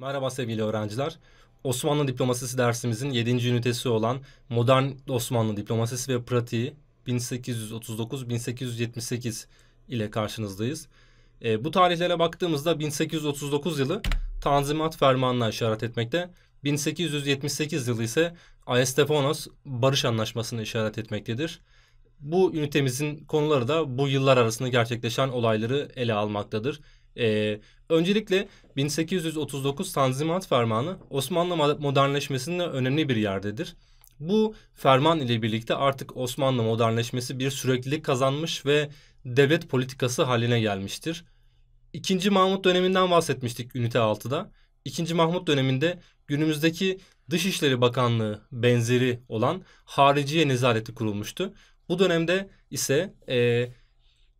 Merhaba sevgili öğrenciler. Osmanlı Diplomasisi dersimizin 7. ünitesi olan Modern Osmanlı Diplomasisi ve Pratiği 1839-1878 ile karşınızdayız. E, bu tarihlere baktığımızda 1839 yılı Tanzimat Fermanı'na işaret etmekte. 1878 yılı ise Ayestefanos Barış Anlaşması'na işaret etmektedir. Bu ünitemizin konuları da bu yıllar arasında gerçekleşen olayları ele almaktadır. Ee, öncelikle 1839 Tanzimat Fermanı Osmanlı modernleşmesinde önemli bir yerdedir. Bu ferman ile birlikte artık Osmanlı modernleşmesi bir süreklilik kazanmış ve devlet politikası haline gelmiştir. İkinci Mahmut döneminden bahsetmiştik ünite 6'da. İkinci Mahmut döneminde günümüzdeki Dışişleri Bakanlığı benzeri olan Hariciye Nezareti kurulmuştu. Bu dönemde ise e,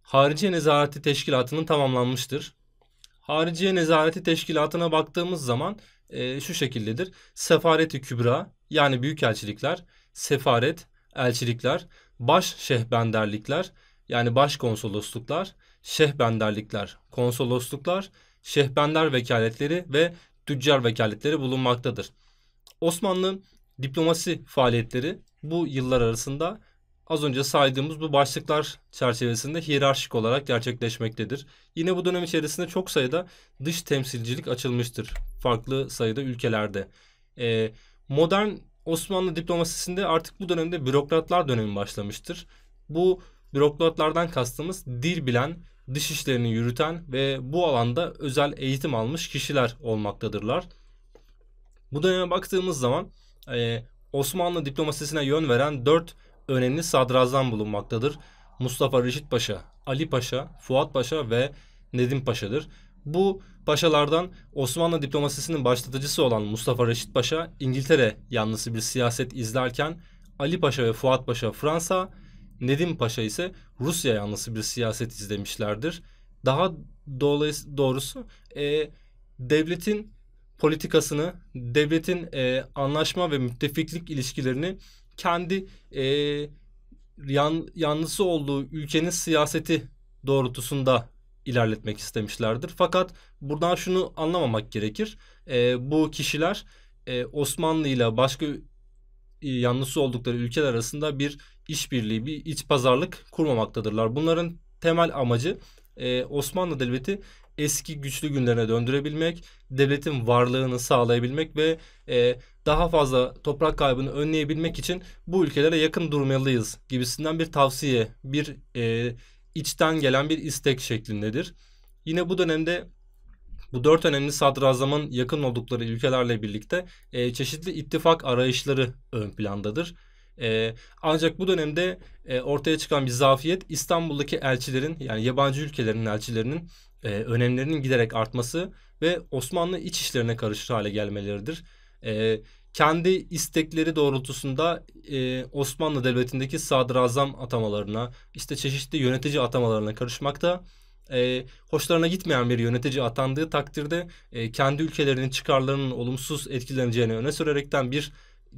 Hariciye Nezareti Teşkilatı'nın tamamlanmıştır. Hariciye Nezareti Teşkilatı'na baktığımız zaman e, şu şekildedir. Sefareti Kübra yani büyükelçilikler, sefaret, elçilikler, baş şehbenderlikler yani baş konsolosluklar, şehbenderlikler, konsolosluklar, şehbender vekaletleri ve tüccar vekaletleri bulunmaktadır. Osmanlı diplomasi faaliyetleri bu yıllar arasında az önce saydığımız bu başlıklar çerçevesinde hiyerarşik olarak gerçekleşmektedir. Yine bu dönem içerisinde çok sayıda dış temsilcilik açılmıştır farklı sayıda ülkelerde. Ee, modern Osmanlı diplomasisinde artık bu dönemde bürokratlar dönemi başlamıştır. Bu bürokratlardan kastımız dil bilen, dış işlerini yürüten ve bu alanda özel eğitim almış kişiler olmaktadırlar. Bu döneme baktığımız zaman e, Osmanlı diplomasisine yön veren dört önemli sadrazam bulunmaktadır. Mustafa Reşit Paşa, Ali Paşa, Fuat Paşa ve Nedim Paşa'dır. Bu paşalardan Osmanlı diplomasisinin başlatıcısı olan Mustafa Reşit Paşa İngiltere yanlısı bir siyaset izlerken Ali Paşa ve Fuat Paşa Fransa, Nedim Paşa ise Rusya yanlısı bir siyaset izlemişlerdir. Daha doğrusu e, devletin politikasını, devletin e, anlaşma ve müttefiklik ilişkilerini kendi e, yan, yanlısı olduğu ülkenin siyaseti doğrultusunda ilerletmek istemişlerdir. Fakat buradan şunu anlamamak gerekir. E, bu kişiler e, Osmanlı ile başka e, yanlısı oldukları ülkeler arasında bir işbirliği, bir iç pazarlık kurmamaktadırlar. Bunların temel amacı e, Osmanlı Devleti eski güçlü günlerine döndürebilmek, devletin varlığını sağlayabilmek ve e, daha fazla toprak kaybını önleyebilmek için bu ülkelere yakın durmalıyız gibisinden bir tavsiye, bir e, içten gelen bir istek şeklindedir. Yine bu dönemde bu dört önemli sadrazamın yakın oldukları ülkelerle birlikte e, çeşitli ittifak arayışları ön plandadır. E, ancak bu dönemde e, ortaya çıkan bir zafiyet İstanbul'daki elçilerin yani yabancı ülkelerin elçilerinin e, önemlerinin giderek artması ve Osmanlı iç işlerine karışır hale gelmeleridir. E, kendi istekleri doğrultusunda e, Osmanlı Devleti'ndeki sadrazam atamalarına, işte çeşitli yönetici atamalarına karışmakta. E, hoşlarına gitmeyen bir yönetici atandığı takdirde e, kendi ülkelerinin çıkarlarının olumsuz etkileneceğini öne sürerekten bir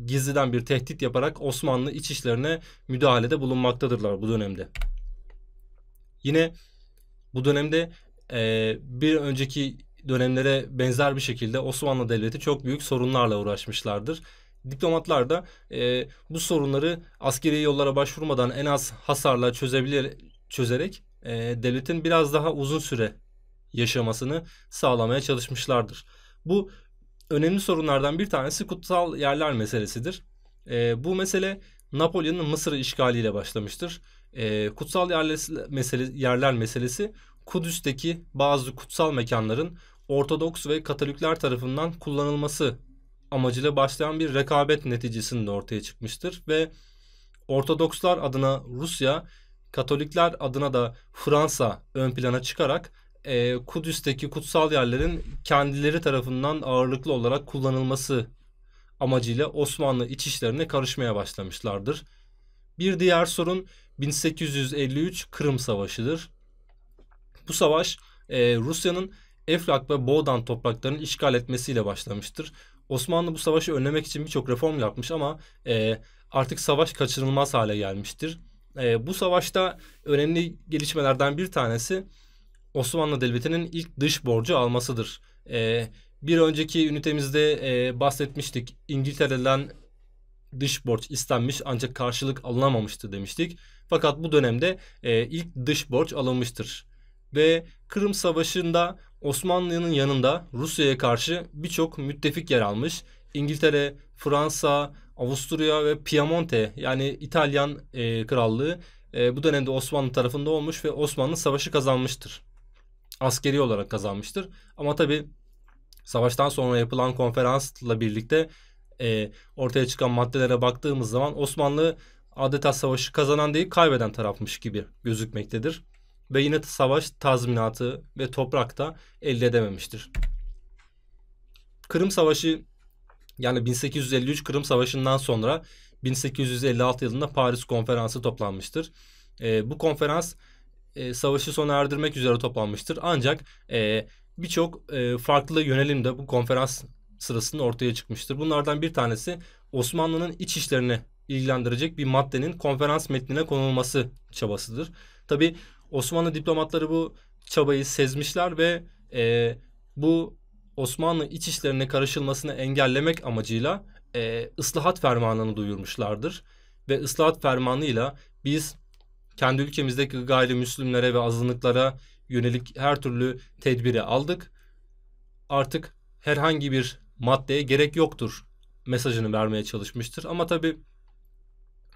gizliden bir tehdit yaparak Osmanlı iç işlerine müdahalede bulunmaktadırlar bu dönemde. Yine bu dönemde e, bir önceki dönemlere benzer bir şekilde Osmanlı Devleti çok büyük sorunlarla uğraşmışlardır. Diplomatlar da e, bu sorunları askeri yollara başvurmadan en az hasarla çözebilir, çözerek e, devletin biraz daha uzun süre yaşamasını sağlamaya çalışmışlardır. Bu önemli sorunlardan bir tanesi kutsal yerler meselesidir. E, bu mesele Napolyon'un Mısır işgaliyle başlamıştır. E, kutsal yerler, mesele, yerler meselesi Kudüs'teki bazı kutsal mekanların Ortodoks ve Katolikler tarafından kullanılması amacıyla başlayan bir rekabet neticesinde ortaya çıkmıştır ve Ortodokslar adına Rusya, Katolikler adına da Fransa ön plana çıkarak e, Kudüs'teki kutsal yerlerin kendileri tarafından ağırlıklı olarak kullanılması amacıyla Osmanlı iç işlerine karışmaya başlamışlardır. Bir diğer sorun 1853 Kırım Savaşı'dır. Bu savaş e, Rusya'nın Eflak ve Boğdan topraklarını işgal etmesiyle başlamıştır. Osmanlı bu savaşı önlemek için birçok reform yapmış ama e, artık savaş kaçınılmaz hale gelmiştir. E, bu savaşta önemli gelişmelerden bir tanesi Osmanlı Devleti'nin ilk dış borcu almasıdır. E, bir önceki ünitemizde e, bahsetmiştik. İngiltere'den dış borç istenmiş ancak karşılık alınamamıştı demiştik. Fakat bu dönemde e, ilk dış borç alınmıştır. Ve Kırım Savaşı'nda Osmanlı'nın yanında Rusya'ya karşı birçok müttefik yer almış. İngiltere, Fransa, Avusturya ve Piemonte yani İtalyan e, krallığı e, bu dönemde Osmanlı tarafında olmuş ve Osmanlı savaşı kazanmıştır askeri olarak kazanmıştır. Ama tabi savaştan sonra yapılan konferansla birlikte e, ortaya çıkan maddelere baktığımız zaman Osmanlı adeta savaşı kazanan değil kaybeden tarafmış gibi gözükmektedir. Ve yine savaş tazminatı ve toprak da elde edememiştir. Kırım Savaşı yani 1853 Kırım Savaşı'ndan sonra 1856 yılında Paris Konferansı toplanmıştır. E, bu konferans e, savaşı sona erdirmek üzere toplanmıştır. Ancak e, birçok e, farklı yönelim de bu konferans sırasında ortaya çıkmıştır. Bunlardan bir tanesi Osmanlı'nın iç işlerini ilgilendirecek bir maddenin konferans metnine konulması çabasıdır. Tabi Osmanlı diplomatları bu çabayı sezmişler ve e, bu Osmanlı iç işlerine karışılmasını engellemek amacıyla e, ıslahat fermanını duyurmuşlardır. Ve ıslahat fermanıyla biz kendi ülkemizdeki gayrimüslimlere ve azınlıklara yönelik her türlü tedbiri aldık. Artık herhangi bir maddeye gerek yoktur mesajını vermeye çalışmıştır. Ama tabii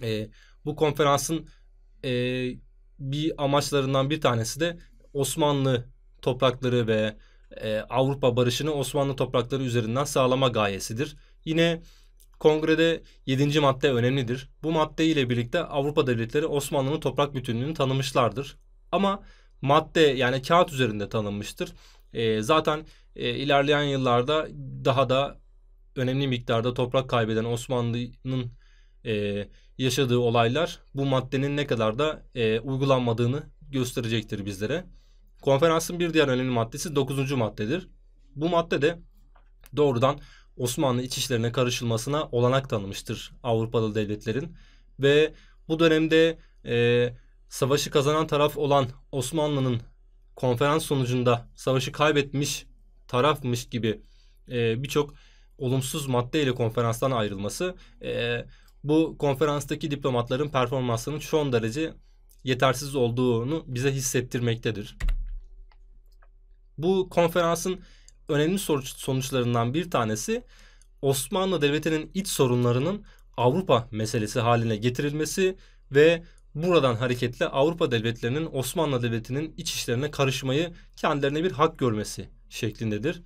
e, bu konferansın e, bir amaçlarından bir tanesi de Osmanlı toprakları ve e, Avrupa barışını Osmanlı toprakları üzerinden sağlama gayesidir. Yine Kongrede 7. madde önemlidir. Bu madde ile birlikte Avrupa devletleri Osmanlı'nın toprak bütünlüğünü tanımışlardır. Ama madde yani kağıt üzerinde tanınmıştır. E, zaten e, ilerleyen yıllarda daha da önemli miktarda toprak kaybeden Osmanlı'nın e, yaşadığı olaylar bu maddenin ne kadar da e, uygulanmadığını gösterecektir bizlere. Konferansın bir diğer önemli maddesi 9. maddedir. Bu madde de doğrudan Osmanlı iç işlerine karışılmasına olanak tanımıştır Avrupalı devletlerin. Ve bu dönemde e, savaşı kazanan taraf olan Osmanlı'nın konferans sonucunda savaşı kaybetmiş tarafmış gibi e, birçok olumsuz madde konferanstan ayrılması e, bu konferanstaki diplomatların performansının son derece yetersiz olduğunu bize hissettirmektedir. Bu konferansın önemli sonuçlarından bir tanesi Osmanlı Devleti'nin iç sorunlarının Avrupa meselesi haline getirilmesi ve buradan hareketle Avrupa devletlerinin Osmanlı Devleti'nin iç işlerine karışmayı kendilerine bir hak görmesi şeklindedir.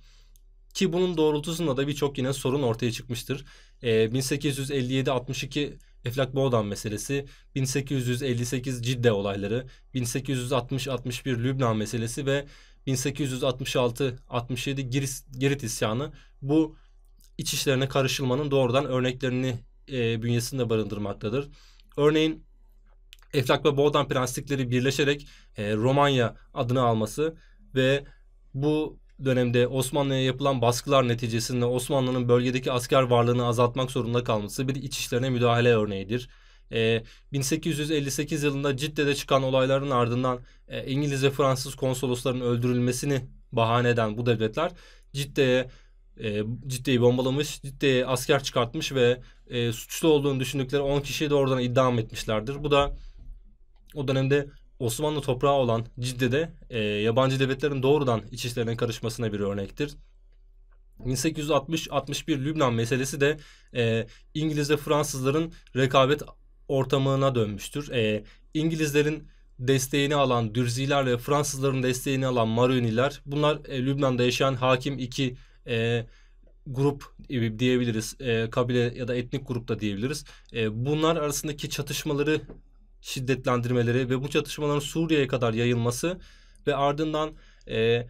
Ki bunun doğrultusunda da birçok yine sorun ortaya çıkmıştır. E, ee, 1857-62 Eflak Boğdan meselesi, 1858 Cidde olayları, 1860-61 Lübnan meselesi ve 1866-67 Girit, Girit isyanı bu iç işlerine karışılmanın doğrudan örneklerini e, bünyesinde barındırmaktadır. Örneğin Eflak ve Boğdan prenslikleri birleşerek e, Romanya adını alması ve bu dönemde Osmanlı'ya yapılan baskılar neticesinde Osmanlı'nın bölgedeki asker varlığını azaltmak zorunda kalması bir iç işlerine müdahale örneğidir. E, ee, 1858 yılında Cidde'de çıkan olayların ardından e, İngiliz ve Fransız konsoloslarının öldürülmesini bahane eden bu devletler Cidde'ye e, Cidde'yi bombalamış, Cidde'ye asker çıkartmış ve e, suçlu olduğunu düşündükleri 10 kişiyi de oradan idam etmişlerdir. Bu da o dönemde Osmanlı toprağı olan Cidde'de e, yabancı devletlerin doğrudan iç işlerine karışmasına bir örnektir. 1860-61 Lübnan meselesi de e, İngiliz ve Fransızların rekabet ortamına dönmüştür. E, İngilizlerin desteğini alan Dürziler ve Fransızların desteğini alan Maruniler bunlar e, Lübnan'da yaşayan hakim iki e, grup e, diyebiliriz. E, kabile ya da etnik grupta diyebiliriz. E, bunlar arasındaki çatışmaları şiddetlendirmeleri ve bu çatışmaların Suriye'ye kadar yayılması ve ardından e,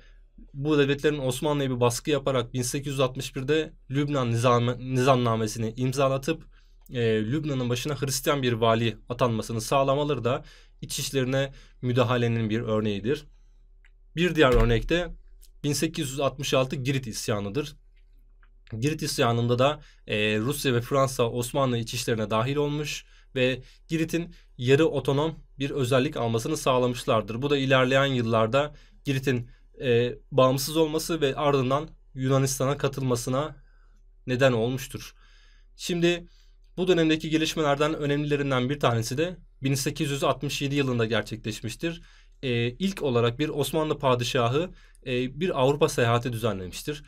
bu devletlerin Osmanlı'ya bir baskı yaparak 1861'de Lübnan nizam, nizamnamesini imzalatıp e, Lübnan'ın başına Hristiyan bir vali atanmasını sağlamaları da iç işlerine müdahalenin bir örneğidir. Bir diğer örnekte 1866 Girit isyanıdır. Girit isyanında da e, Rusya ve Fransa Osmanlı iç işlerine dahil olmuş ve Girit'in yarı otonom bir özellik almasını sağlamışlardır. Bu da ilerleyen yıllarda Girit'in e, bağımsız olması ve ardından Yunanistan'a katılmasına neden olmuştur. Şimdi bu dönemdeki gelişmelerden önemlilerinden bir tanesi de 1867 yılında gerçekleşmiştir. Ee, ilk olarak bir Osmanlı padişahı e, bir Avrupa seyahati düzenlemiştir.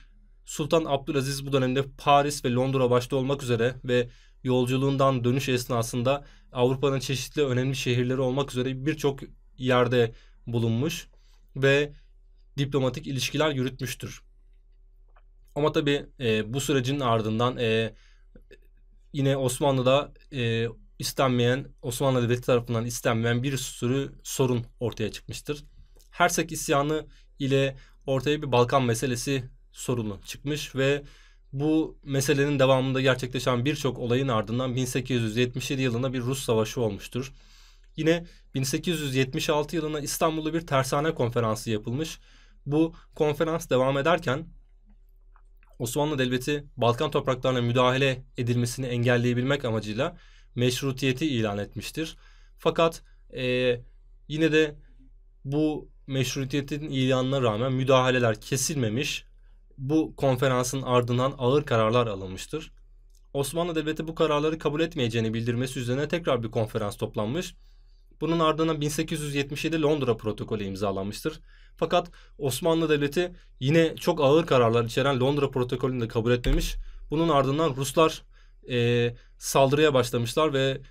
Sultan Abdülaziz bu dönemde Paris ve Londra başta olmak üzere ve yolculuğundan dönüş esnasında Avrupa'nın çeşitli önemli şehirleri olmak üzere birçok yerde bulunmuş ve diplomatik ilişkiler yürütmüştür. Ama tabi e, bu sürecin ardından e, yine Osmanlı'da e, istenmeyen, Osmanlı Devleti tarafından istenmeyen bir sürü sorun ortaya çıkmıştır. Hersek isyanı ile ortaya bir Balkan meselesi sorunu çıkmış ve bu meselenin devamında gerçekleşen birçok olayın ardından 1877 yılında bir Rus savaşı olmuştur. Yine 1876 yılında İstanbul'da bir tersane konferansı yapılmış. Bu konferans devam ederken Osmanlı Devleti Balkan topraklarına müdahale edilmesini engelleyebilmek amacıyla meşrutiyeti ilan etmiştir. Fakat e, yine de bu meşrutiyetin ilanına rağmen müdahaleler kesilmemiş. Bu konferansın ardından ağır kararlar alınmıştır. Osmanlı Devleti bu kararları kabul etmeyeceğini bildirmesi üzerine tekrar bir konferans toplanmış. Bunun ardından 1877 Londra protokolü imzalanmıştır. Fakat Osmanlı Devleti yine çok ağır kararlar içeren Londra protokolünü de kabul etmemiş. Bunun ardından Ruslar e, saldırıya başlamışlar ve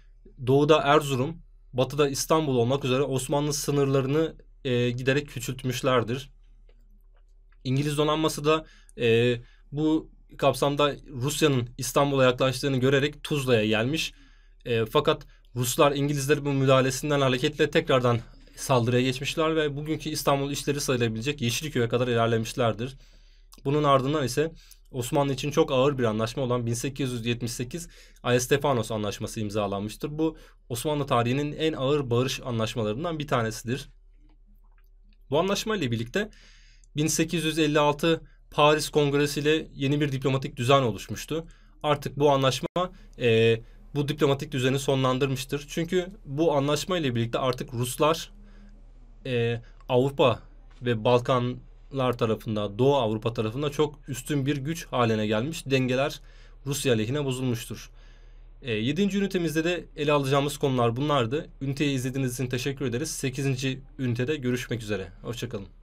doğuda Erzurum, batıda İstanbul olmak üzere Osmanlı sınırlarını e, giderek küçültmüşlerdir. İngiliz donanması da e, bu kapsamda Rusya'nın İstanbul'a yaklaştığını görerek Tuzla'ya gelmiş. E, fakat Ruslar İngilizlerin bu müdahalesinden hareketle tekrardan saldırıya geçmişler ve bugünkü İstanbul işleri sayılabilecek Yeşilköy'e kadar ilerlemişlerdir. Bunun ardından ise Osmanlı için çok ağır bir anlaşma olan 1878 Ayestefanos Anlaşması imzalanmıştır. Bu Osmanlı tarihinin en ağır barış anlaşmalarından bir tanesidir. Bu anlaşma ile birlikte 1856 Paris Kongresi ile yeni bir diplomatik düzen oluşmuştu. Artık bu anlaşma e, bu diplomatik düzeni sonlandırmıştır. Çünkü bu anlaşma ile birlikte artık Ruslar e, Avrupa ve Balkanlar tarafında, Doğu Avrupa tarafında çok üstün bir güç haline gelmiş. Dengeler Rusya lehine bozulmuştur. E, 7. ünitemizde de ele alacağımız konular bunlardı. Üniteyi izlediğiniz için teşekkür ederiz. 8. ünitede görüşmek üzere. Hoşçakalın.